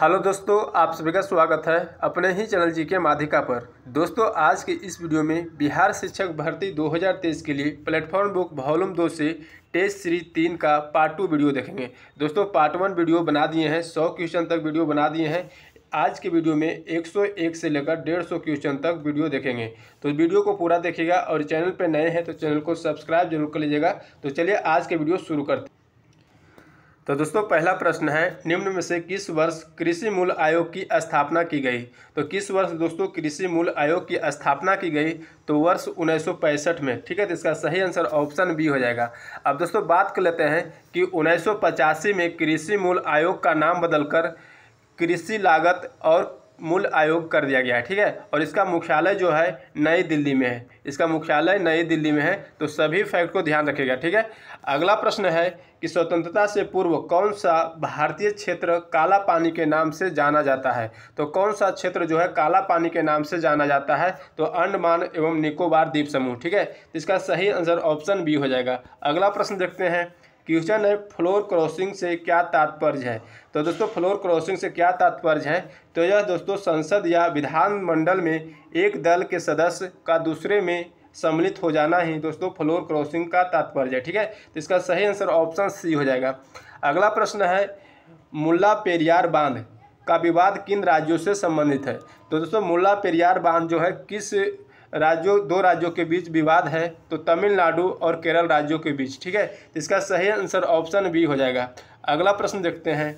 hello दोस्तों आप सभी का स्वागत है अपने ही चैनल जी के माधिका पर दोस्तों आज के इस वीडियो में बिहार शिक्षक भर्ती 2023 के लिए प्लेटफॉर्म बुक वॉल्यूम दो से टेस्ट सीरीज तीन का पार्ट टू वीडियो देखेंगे दोस्तों पार्ट वन वीडियो बना दिए हैं सौ क्वेश्चन तक वीडियो बना दिए हैं आज के वीडियो में 101 से लेकर 150 क्वेश्चन तक वीडियो देखेंगे तो वीडियो को पूरा देखिएगा और चैनल पर नए हैं तो चैनल को सब्सक्राइब जरूर कर लीजिएगा तो चलिए आज के वीडियो शुरू करते तो दोस्तों पहला प्रश्न है निम्न में से किस वर्ष कृषि मूल आयोग की स्थापना की गई तो किस वर्ष दोस्तों कृषि मूल आयोग की स्थापना की गई तो वर्ष उन्नीस में ठीक है तो इसका सही आंसर ऑप्शन बी हो जाएगा अब दोस्तों बात कर लेते हैं कि उन्नीस में कृषि मूल आयोग का नाम बदलकर कृषि लागत और मूल आयोग कर दिया गया है ठीक है और इसका मुख्यालय जो है नई दिल्ली में है इसका मुख्यालय नई दिल्ली में है तो सभी फैक्ट को ध्यान रखेगा ठीक है अगला प्रश्न है कि स्वतंत्रता से पूर्व कौन सा भारतीय क्षेत्र काला पानी के नाम से जाना जाता है तो कौन सा क्षेत्र जो है काला पानी के नाम से जाना जाता है तो अंडमान एवं निकोबार द्वीप समूह ठीक है इसका सही आंसर ऑप्शन बी हो जाएगा अगला प्रश्न देखते हैं क्वेश्चन है फ्लोर क्रॉसिंग से क्या तात्पर्य है तो दोस्तों फ्लोर क्रॉसिंग से क्या तात्पर्य है तो यह दोस्तों संसद या विधानमंडल में एक दल के सदस्य का दूसरे में सम्मिलित हो जाना ही दोस्तों फ्लोर क्रॉसिंग का तात्पर्य है ठीक है तो इसका सही आंसर ऑप्शन सी हो जाएगा अगला प्रश्न है मुला पेरियार बांध का विवाद किन राज्यों से संबंधित है तो दोस्तों मुला पेरियार बांध जो है किस राज्यों दो राज्यों के बीच विवाद है तो तमिलनाडु और केरल राज्यों के बीच ठीक है तो इसका सही आंसर ऑप्शन बी हो जाएगा अगला प्रश्न देखते हैं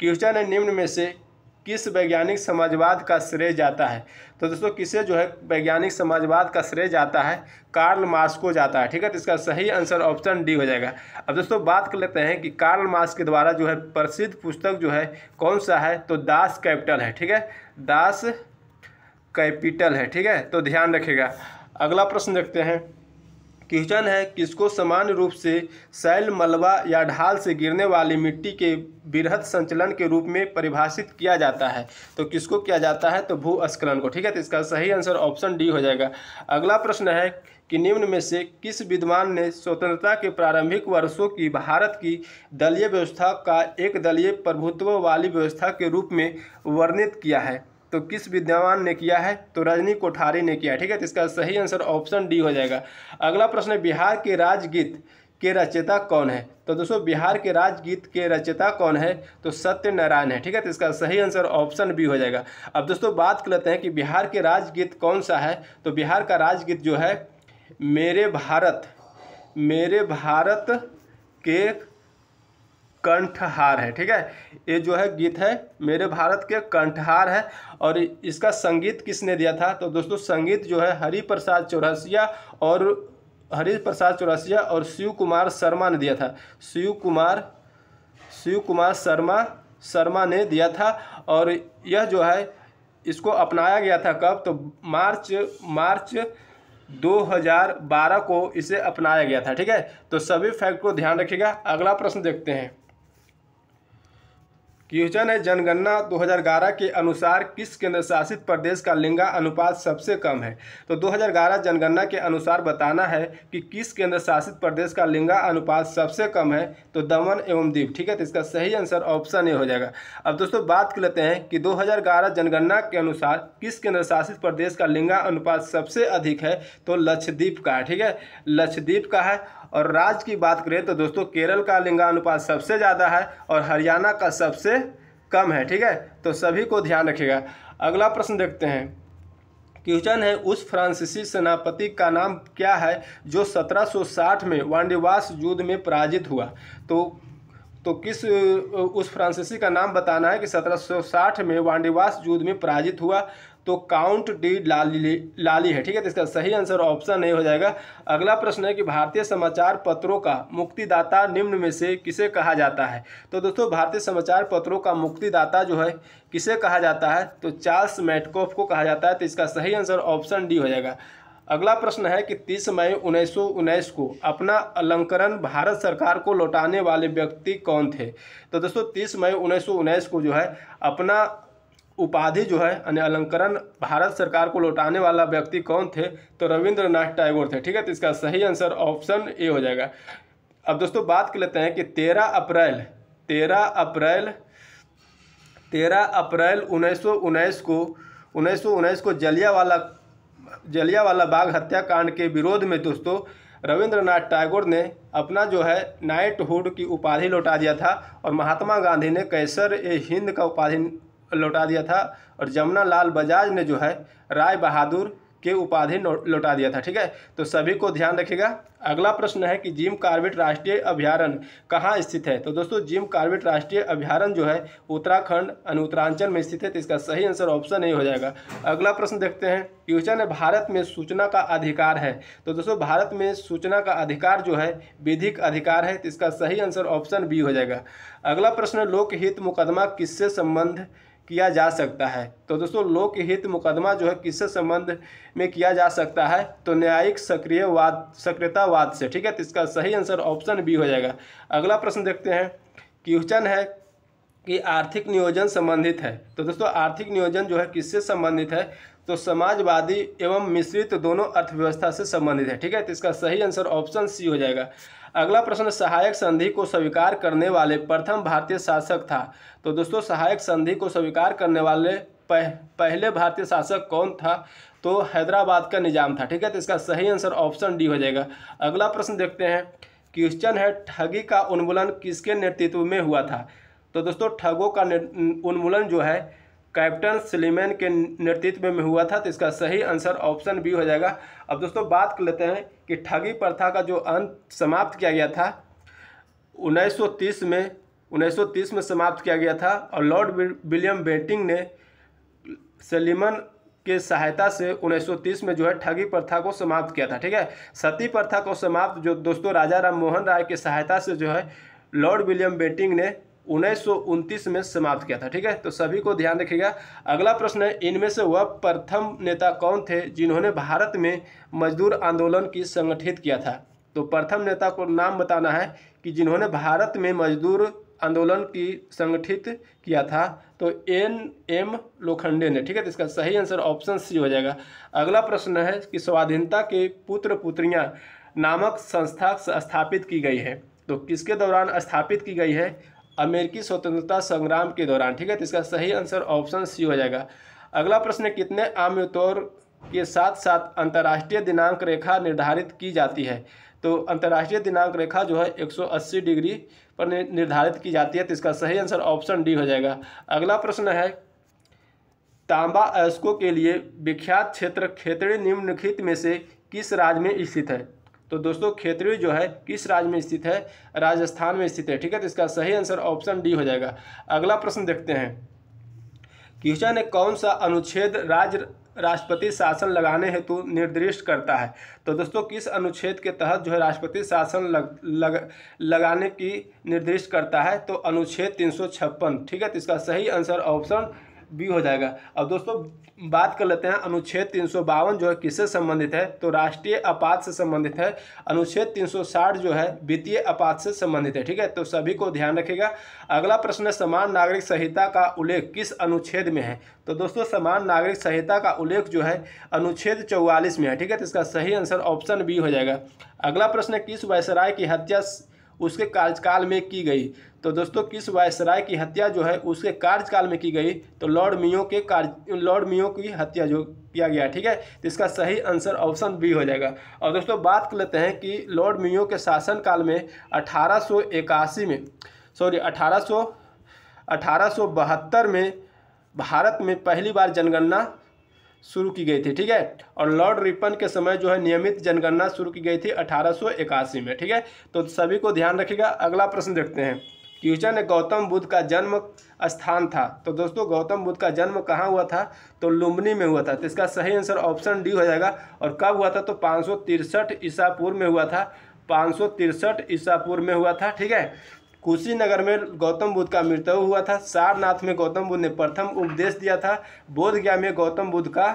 क्यूचा ने निम्न में से किस वैज्ञानिक समाजवाद का श्रेय जाता है तो दोस्तों किसे जो है वैज्ञानिक समाजवाद का श्रेय जाता है कार्ल मार्क्स को जाता है ठीक है तो इसका सही आंसर ऑप्शन डी हो जाएगा अब दोस्तों बात कर लेते हैं कि कार्ल मार्क्स के द्वारा जो है प्रसिद्ध पुस्तक जो है कौन सा है तो दास कैपिटल है ठीक है दास कैपिटल है ठीक है तो ध्यान रखेगा अगला प्रश्न देखते हैं क्वेश्चन है किसको सामान्य रूप से सैल मलबा या ढाल से गिरने वाली मिट्टी के बृहद संचलन के रूप में परिभाषित किया जाता है तो किसको किया जाता है तो भू स्खलन को ठीक है तो इसका सही आंसर ऑप्शन डी हो जाएगा अगला प्रश्न है कि निम्न में से किस विद्वान ने स्वतंत्रता के प्रारंभिक वर्षों की भारत की दलीय व्यवस्था का एक दलीय प्रभुत्व वाली व्यवस्था के रूप में वर्णित किया है तो किस विद्यमान ने किया है तो रजनी कोठारी ने किया ठीक है तो इसका सही आंसर ऑप्शन डी हो जाएगा अगला प्रश्न है बिहार के राजगीत के रचयिता कौन है तो दोस्तों बिहार के राजगीत के रचयिता कौन है तो सत्यनारायण है ठीक है तो इसका सही आंसर ऑप्शन बी हो जाएगा अब दोस्तों बात कर लेते हैं कि बिहार के राजगीत कौन सा है तो बिहार का राजगीत जो है मेरे भारत मेरे भारत के कंठहार है ठीक है ये जो है गीत है मेरे भारत के कंठहार है और इसका संगीत किसने दिया था तो दोस्तों संगीत जो है हरि प्रसाद चौरसिया और हरि प्रसाद चौरसिया और शिव कुमार शर्मा ने दिया था शिव कुमार शिव कुमार शर्मा शर्मा ने दिया था और यह जो है इसको अपनाया गया था कब तो मार्च मार्च 2012 को इसे अपनाया गया था ठीक है तो सभी फैक्ट को ध्यान रखिएगा अगला प्रश्न देखते हैं क्वेश्चन है जनगणना 2011 के अनुसार किस केंद्र शासित प्रदेश का लिंगा अनुपात सबसे कम है तो 2011 जनगणना के अनुसार बताना है कि किस केंद्र शासित प्रदेश का लिंगा अनुपात सबसे कम है तो दमन एवं दीप ठीक है तो इसका सही आंसर ऑप्शन ए हो जाएगा अब दोस्तों बात कर लेते हैं कि 2011 जनगणना के अनुसार किस केंद्र शासित प्रदेश का लिंगा अनुपात सबसे अधिक है तो लक्षद्वीप का है ठीक है लक्षद्वीप का है और राज्य की बात करें तो दोस्तों केरल का लिंगानुपात सबसे ज़्यादा है और हरियाणा का सबसे कम है ठीक है तो सभी को ध्यान रखिएगा अगला प्रश्न देखते हैं क्वेश्चन है उस फ्रांसीसी सेनापति का नाम क्या है जो 1760 में वांडिवास युद्ध में पराजित हुआ तो तो किस उस फ्रांसीसी का नाम बताना है कि 1760 में वांडिवास युद्ध में पराजित हुआ तो काउंट डी लाली लाली है ठीक है तो इसका सही आंसर ऑप्शन नहीं हो जाएगा अगला प्रश्न है कि भारतीय समाचार पत्रों का मुक्तिदाता निम्न में से किसे कहा जाता है तो दोस्तों भारतीय समाचार पत्रों का मुक्तिदाता जो है किसे कहा जाता है तो चार्ल्स मैटकोफ को कहा जाता है तो इसका सही आंसर ऑप्शन डी हो जाएगा अगला प्रश्न है कि 30 मई उन्नीस को अपना अलंकरण भारत सरकार को लौटाने वाले व्यक्ति कौन थे तो दोस्तों 30 मई उन्नीस को जो है अपना उपाधि जो है यानी अलंकरण भारत सरकार को लौटाने वाला व्यक्ति कौन थे तो रविंद्रनाथ टैगोर थे ठीक है तो इसका सही आंसर ऑप्शन ए हो जाएगा अब दोस्तों बात कर लेते हैं कि तेरह अप्रैल तेरह अप्रैल तेरह अप्रैल उन्नीस को उन्नीस को जलियावाला जलियावाला बाग हत्याकांड के विरोध में दोस्तों रविंद्रनाथ टैगोर ने अपना जो है नाइटहुड की उपाधि लौटा दिया था और महात्मा गांधी ने कैसर ए हिंद का उपाधि लौटा दिया था और जमुना लाल बजाज ने जो है राय बहादुर के उपाधि लौटा दिया था ठीक है तो सभी को ध्यान रखिएगा अगला प्रश्न है कि जिम कार्बेट राष्ट्रीय अभ्यारण्य कहाँ स्थित है तो दोस्तों जिम कार्बेट राष्ट्रीय अभ्यारण्य जो है उत्तराखंड अनुत्तरांचल में स्थित है तो इसका सही आंसर ऑप्शन नहीं हो जाएगा अगला प्रश्न देखते हैं क्वेश्चन है भारत में सूचना का अधिकार है तो दोस्तों भारत में सूचना का अधिकार जो है विधिक अधिकार है तो इसका सही आंसर ऑप्शन बी हो जाएगा अगला प्रश्न लोकहित मुकदमा किससे संबंध किया जा सकता है तो दोस्तों लोक हित मुकदमा जो है किससे संबंध में किया जा सकता है तो न्यायिक सक्रियवाद सक्रियतावाद से ठीक है तो इसका सही आंसर ऑप्शन बी हो जाएगा अगला प्रश्न देखते हैं क्वेश्चन है कि आर्थिक नियोजन संबंधित है तो दोस्तों आर्थिक नियोजन जो है किससे संबंधित है तो समाजवादी एवं मिश्रित दोनों अर्थव्यवस्था से संबंधित है ठीक है तो इसका सही आंसर ऑप्शन सी हो जाएगा अगला प्रश्न सहायक संधि को स्वीकार करने वाले प्रथम भारतीय शासक था तो दोस्तों सहायक संधि को स्वीकार करने वाले पह, पहले भारतीय शासक कौन था तो हैदराबाद का निज़ाम था ठीक है तो इसका सही आंसर ऑप्शन डी हो जाएगा अगला प्रश्न देखते हैं क्वेश्चन है ठगी का उन्मूलन किसके नेतृत्व में हुआ था तो दोस्तों ठगों का उन्मूलन जो है कैप्टन सलीमैन के नेतृत्व में हुआ था तो इसका सही आंसर ऑप्शन बी हो जाएगा अब दोस्तों बात कर लेते हैं कि ठगी प्रथा का जो अंत समाप्त किया गया था 1930 में 1930 में समाप्त किया गया था और लॉर्ड विलियम बेंटिंग ने सलीमन के सहायता से 1930 में जो है ठगी प्रथा को समाप्त किया था ठीक है सती प्रथा को समाप्त जो दोस्तों राजा राम मोहन राय के सहायता से जो है लॉर्ड विलियम बेटिंग ने उन्नीस में समाप्त किया था ठीक है तो सभी को ध्यान रखिएगा अगला प्रश्न है इनमें से वह प्रथम नेता कौन थे जिन्होंने भारत में मजदूर आंदोलन की संगठित किया था तो प्रथम नेता को नाम बताना है कि जिन्होंने भारत में मजदूर आंदोलन की संगठित किया था तो एन एम लोखंडे ने ठीक है तो इसका सही आंसर ऑप्शन सी हो जाएगा अगला प्रश्न है कि स्वाधीनता के पुत्र पुत्रियाँ नामक संस्था स्थापित की गई है तो किसके दौरान स्थापित की गई है अमेरिकी स्वतंत्रता संग्राम के दौरान ठीक है तो इसका सही आंसर ऑप्शन सी हो जाएगा अगला प्रश्न है कितने आम तौर के साथ साथ अंतर्राष्ट्रीय दिनांक रेखा निर्धारित की जाती है तो अंतर्राष्ट्रीय दिनांक रेखा जो है 180 डिग्री पर निर्धारित की जाती है तो इसका सही आंसर ऑप्शन डी हो जाएगा अगला प्रश्न है तांबा अयस्कों के लिए विख्यात क्षेत्र खेतड़ी निम्नलिखित में से किस राज्य में स्थित है तो दोस्तों खेतरी जो है किस राज्य में स्थित है राजस्थान में स्थित है ठीक है तो इसका सही आंसर ऑप्शन डी हो जाएगा अगला प्रश्न देखते हैं क्यूचा ने कौन सा अनुच्छेद राज्य राष्ट्रपति शासन लगाने हेतु निर्दिष्ट करता है तो दोस्तों किस अनुच्छेद के तहत जो है राष्ट्रपति शासन लग, लग लगाने की निर्दिष्ट करता है तो अनुच्छेद तीन ठीक है तो इसका सही आंसर ऑप्शन बी हो जाएगा अब दोस्तों बात कर लेते हैं अनुच्छेद तीन जो है किससे संबंधित है तो राष्ट्रीय आपात से संबंधित है अनुच्छेद 360 जो है वित्तीय आपात से संबंधित है ठीक है तो सभी को ध्यान रखेगा अगला प्रश्न है समान नागरिक संहिता का उल्लेख किस अनुच्छेद में है तो दोस्तों समान नागरिक संहिता का उल्लेख जो है अनुच्छेद चौवालीस में है ठीक है तो इसका सही आंसर ऑप्शन बी हो जाएगा अगला प्रश्न किस वायसराय की हत्या उसके कार्यकाल में की गई तो दोस्तों किस वायसराय की हत्या जो है उसके कार्यकाल में की गई तो लॉर्ड मियो के कार्य लॉर्ड मियो की हत्या जो किया गया ठीक है तो इसका सही आंसर ऑप्शन बी हो जाएगा और दोस्तों बात कर लेते हैं कि लॉर्ड मियो के शासनकाल में अठारह में सॉरी अठारह सौ में भारत में पहली बार जनगणना शुरू की गई थी ठीक है और लॉर्ड रिपन के समय जो है नियमित जनगणना शुरू की गई थी अठारह में ठीक है तो सभी को ध्यान रखिएगा अगला प्रश्न देखते हैं क्यूचन गौतम बुद्ध का जन्म स्थान था तो दोस्तों गौतम बुद्ध का जन्म कहाँ हुआ था तो लुम्बनी में हुआ था तो इसका सही आंसर ऑप्शन डी हो जाएगा और कब हुआ था तो पाँच ईसा पूर्व में हुआ था पाँच ईसा पूर्व में हुआ था ठीक है कुशीनगर में गौतम बुद्ध का मृत्यु हुआ था सारनाथ में गौतम बुद्ध ने प्रथम उपदेश दिया था बोध गया में गौतम बुद्ध का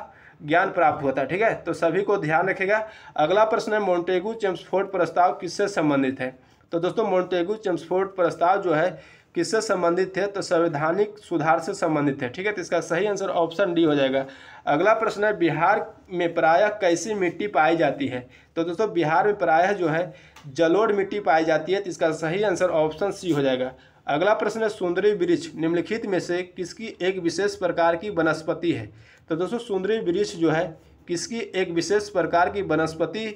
ज्ञान प्राप्त हुआ था ठीक है तो सभी को ध्यान रखेगा अगला प्रश्न है मोन्टेगु चेम्सफोर्ड प्रस्ताव किससे संबंधित है तो दोस्तों मोन्टेगु चेम्सफोर्ड प्रस्ताव जो है किससे संबंधित थे तो संवैधानिक सुधार से संबंधित है ठीक है तो इसका सही आंसर ऑप्शन डी हो जाएगा अगला प्रश्न है बिहार में प्रायः कैसी मिट्टी पाई जाती है तो दोस्तों बिहार में प्रायः जो है जलोढ़ मिट्टी पाई जाती है तो इसका सही आंसर ऑप्शन सी हो जाएगा अगला प्रश्न है सुंदरी वृक्ष निम्नलिखित में से किसकी एक विशेष प्रकार की वनस्पति है तो दोस्तों सुंदरी वृक्ष जो है किसकी एक विशेष प्रकार की वनस्पति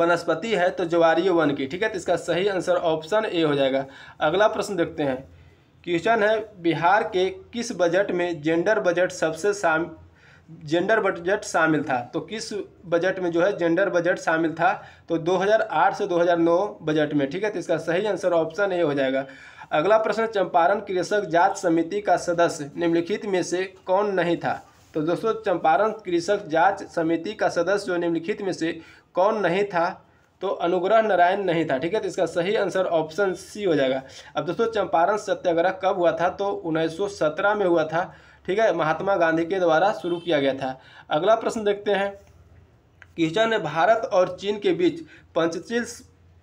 वनस्पति है तो ज्वारीय वन की ठीक है तो इसका सही आंसर ऑप्शन ए हो जाएगा अगला प्रश्न देखते हैं क्वेश्चन है बिहार के किस बजट में जेंडर बजट सबसे जेंडर बजट शामिल था तो किस बजट में जो है जेंडर बजट शामिल था तो 2008 से 2009 बजट में ठीक है तो इसका सही आंसर ऑप्शन ए हो जाएगा अगला प्रश्न चंपारण कृषक जात समिति का सदस्य निम्नलिखित में से कौन नहीं था तो दोस्तों चंपारण कृषक जांच समिति का सदस्य जो निम्नलिखित में से कौन नहीं था तो अनुग्रह नारायण नहीं था ठीक है तो इसका सही आंसर ऑप्शन सी हो जाएगा अब दोस्तों चंपारण सत्याग्रह कब हुआ था तो 1917 में हुआ था ठीक है महात्मा गांधी के द्वारा शुरू किया गया था अगला प्रश्न देखते हैं किचन ने भारत और चीन के बीच पंचशील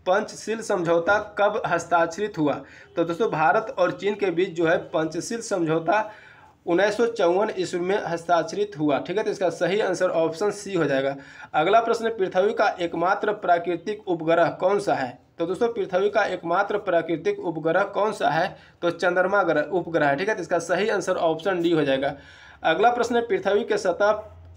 पंचशील समझौता कब हस्ताक्षरित हुआ तो दोस्तों भारत और चीन के बीच जो है पंचशील समझौता उन्नीस ईस्वी में हस्ताक्षरित हुआ ठीक है तो इसका सही आंसर ऑप्शन सी हो जाएगा अगला प्रश्न पृथ्वी का एकमात्र प्राकृतिक उपग्रह कौन सा है तो दोस्तों पृथ्वी का एकमात्र प्राकृतिक उपग्रह कौन सा है तो चंद्रमा ग्रह उपग्रह है ठीक है तो इसका सही आंसर ऑप्शन डी हो जाएगा अगला प्रश्न पृथ्वी के सतह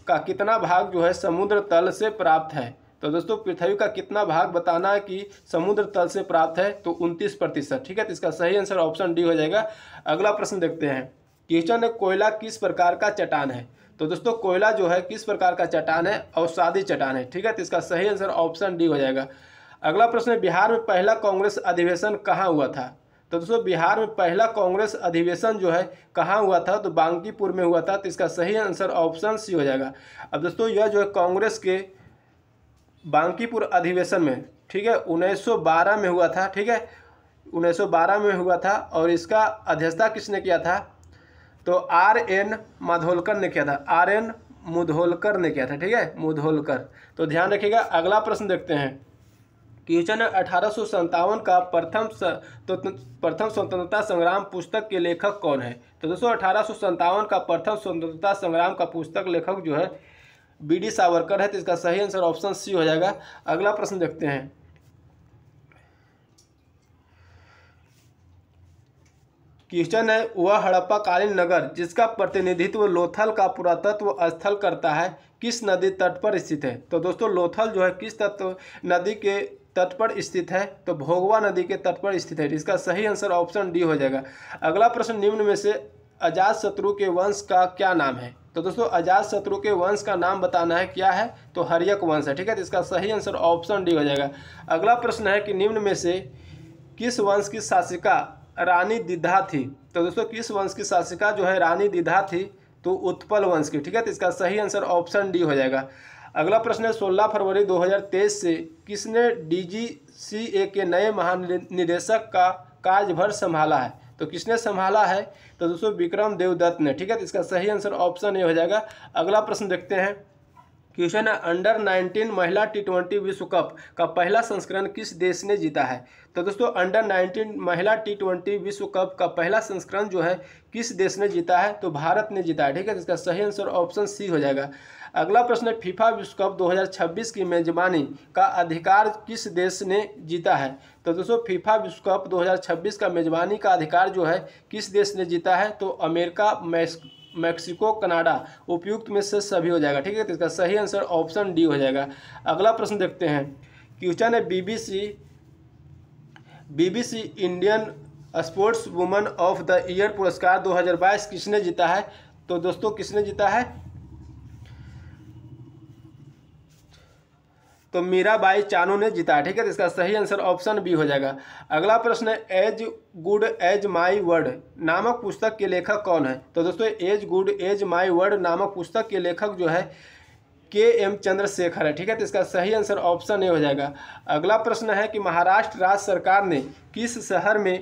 का कितना भाग जो है समुद्र तल से प्राप्त है तो दोस्तों पृथ्वी का कितना भाग बताना है कि समुद्र तल से प्राप्त है तो उनतीस प्रतिशत ठीक है तो इसका सही आंसर ऑप्शन डी हो जाएगा अगला प्रश्न देखते हैं क्वेश्चन है कोयला किस प्रकार का चट्टान है तो दोस्तों कोयला जो है किस प्रकार का चट्टान है औसादी चट्टान है ठीक है तो इसका सही आंसर ऑप्शन डी हो जाएगा अगला प्रश्न है बिहार में पहला कांग्रेस अधिवेशन कहाँ हुआ था तो दोस्तों बिहार में पहला कांग्रेस अधिवेशन जो है कहाँ हुआ था तो बांकीपुर में हुआ था तो इसका सही आंसर ऑप्शन सी हो जाएगा अब दोस्तों यह जो है कांग्रेस के बांकीपुर अधिवेशन में ठीक है 1912 में हुआ था ठीक है 1912 में हुआ था और इसका अध्यक्षता किसने किया था तो आर एन माधोलकर ने किया था आर एन मुधोलकर ने किया था ठीक है मुधोलकर तो ध्यान रखिएगा अगला प्रश्न देखते हैं क्वेश्चन है अठारह का प्रथम तो प्रथम स्वतंत्रता संग्राम पुस्तक के लेखक कौन है तो दोस्तों अठारह का प्रथम स्वतंत्रता संग्राम का पुस्तक लेखक जो है बी डी सावरकर है तो इसका सही आंसर ऑप्शन सी हो जाएगा अगला प्रश्न देखते हैं क्वेश्चन है वह हड़प्पा कालीन नगर जिसका प्रतिनिधित्व लोथल का पुरातत्व स्थल करता है किस नदी तट पर स्थित है तो दोस्तों लोथल जो है किस तत्व नदी के तट पर स्थित है तो भोगवा नदी के तट पर स्थित है इसका सही आंसर ऑप्शन डी हो जाएगा अगला प्रश्न निम्न में से अजात शत्रु के वंश का क्या नाम है तो दोस्तों अजात शत्रु के वंश का नाम बताना है क्या है तो हरियक वंश है ठीक है तो इसका सही आंसर ऑप्शन डी हो जाएगा अगला प्रश्न है कि निम्न में से किस वंश की शासिका रानी दिधा थी तो दोस्तों किस वंश की शासिका जो है रानी दिधा थी तो उत्पल वंश की ठीक है तो इसका सही आंसर ऑप्शन डी हो जाएगा अगला प्रश्न है सोलह फरवरी 2023 से किसने डी के नए महानिदेशक का कार्यभार संभाला है तो किसने संभाला है तो दोस्तों विक्रम देवदत्त ने ठीक है तो इसका सही आंसर ऑप्शन ए हो जाएगा अगला प्रश्न देखते हैं क्वेश्चन है अंडर 19 महिला टी ट्वेंटी विश्व कप का पहला संस्करण किस देश ने जीता है तो दोस्तों अंडर 19 महिला टी ट्वेंटी विश्व कप का पहला संस्करण जो है किस देश ने जीता है तो भारत ने जीता है ठीक है तो इसका सही आंसर ऑप्शन सी हो जाएगा अगला प्रश्न है फीफा विश्व कप 2026 की मेजबानी का अधिकार किस देश ने जीता है तो दोस्तों फीफा विश्व कप 2026 का मेजबानी का अधिकार जो है किस देश ने जीता है तो अमेरिका मैक्सिको कनाडा उपयुक्त में से सभी हो जाएगा ठीक है तो इसका सही आंसर ऑप्शन डी हो जाएगा अगला प्रश्न देखते हैं क्यूचा है BBC BBC Indian sportswoman of the year पुरस्कार 2022 किसने जीता है तो दोस्तों किसने जीता है तो मीरा बाई चानू ने जीता ठीक है तो इसका सही आंसर ऑप्शन बी हो जाएगा अगला प्रश्न है as good as my word नामक पुस्तक के लेखक कौन है तो दोस्तों as good as my word नामक पुस्तक के लेखक जो है के एम चंद्रशेखर है ठीक है तो इसका सही आंसर ऑप्शन ए हो जाएगा अगला प्रश्न है कि महाराष्ट्र राज्य सरकार ने किस शहर में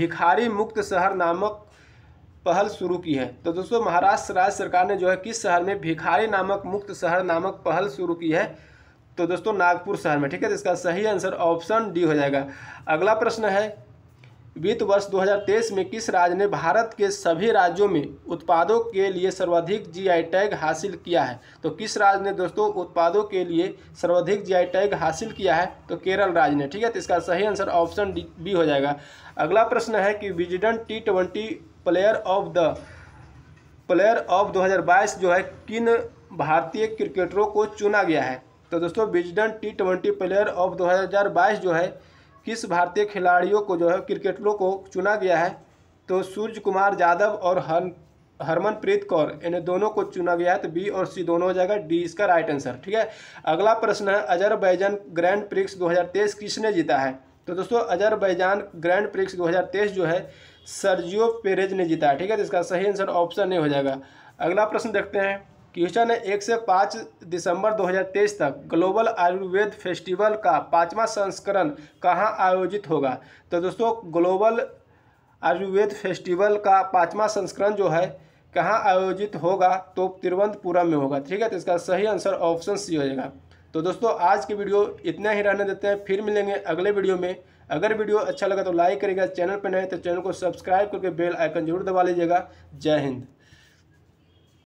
भिखारी मुक्त शहर नामक पहल शुरू की है तो दोस्तों महाराष्ट्र राज्य सरकार ने जो है किस शहर में भिखारी नामक मुक्त शहर नामक पहल शुरू की है तो दोस्तों नागपुर शहर में ठीक है तो इसका सही आंसर ऑप्शन डी हो जाएगा अगला प्रश्न है वित्त वर्ष 2023 में किस राज्य ने भारत के सभी राज्यों में उत्पादों के लिए सर्वाधिक जीआई टैग हासिल किया है तो किस राज्य ने दोस्तों उत्पादों के लिए सर्वाधिक जीआई टैग हासिल किया है तो केरल राज्य ने ठीक है तो इसका सही आंसर ऑप्शन डी बी हो जाएगा अगला प्रश्न है कि Wisden T twenty player of the player of दो जो है किन भारतीय क्रिकेटरों को चुना गया है तो दोस्तों Wisden T twenty player of 2022 जो है किस भारतीय खिलाड़ियों को जो है क्रिकेटरों को चुना गया है तो सूर्य कुमार यादव और हर हरमनप्रीत कौर इन दोनों को चुना गया है तो बी और सी दोनों हो जाएगा डी इसका राइट आंसर ठीक है अगला प्रश्न है अजरबैजान ग्रैंड प्रिक्स 2023 किसने जीता है तो दोस्तों अजरबैजान ग्रैंड प्रिक्स 2023 जो है सर्जियो पेरेज ने जीता है ठीक है तो इसका सही आंसर ऑप्शन नहीं हो जाएगा अगला प्रश्न देखते हैं क्वेश्चन है एक से पाँच दिसंबर 2023 तक ग्लोबल आयुर्वेद फेस्टिवल का पाँचवा संस्करण कहाँ आयोजित होगा तो दोस्तों ग्लोबल आयुर्वेद फेस्टिवल का पाँचवा संस्करण जो है कहाँ आयोजित होगा तो तिरुवनंतपुरम में होगा ठीक है तो इसका सही आंसर ऑप्शन सी हो जाएगा तो दोस्तों आज की वीडियो इतना ही रहने देते हैं फिर मिलेंगे अगले वीडियो में अगर वीडियो अच्छा लगा तो लाइक करेगा चैनल पर नए तो चैनल को सब्सक्राइब करके बेल आइकन जरूर दबा लीजिएगा जय हिंद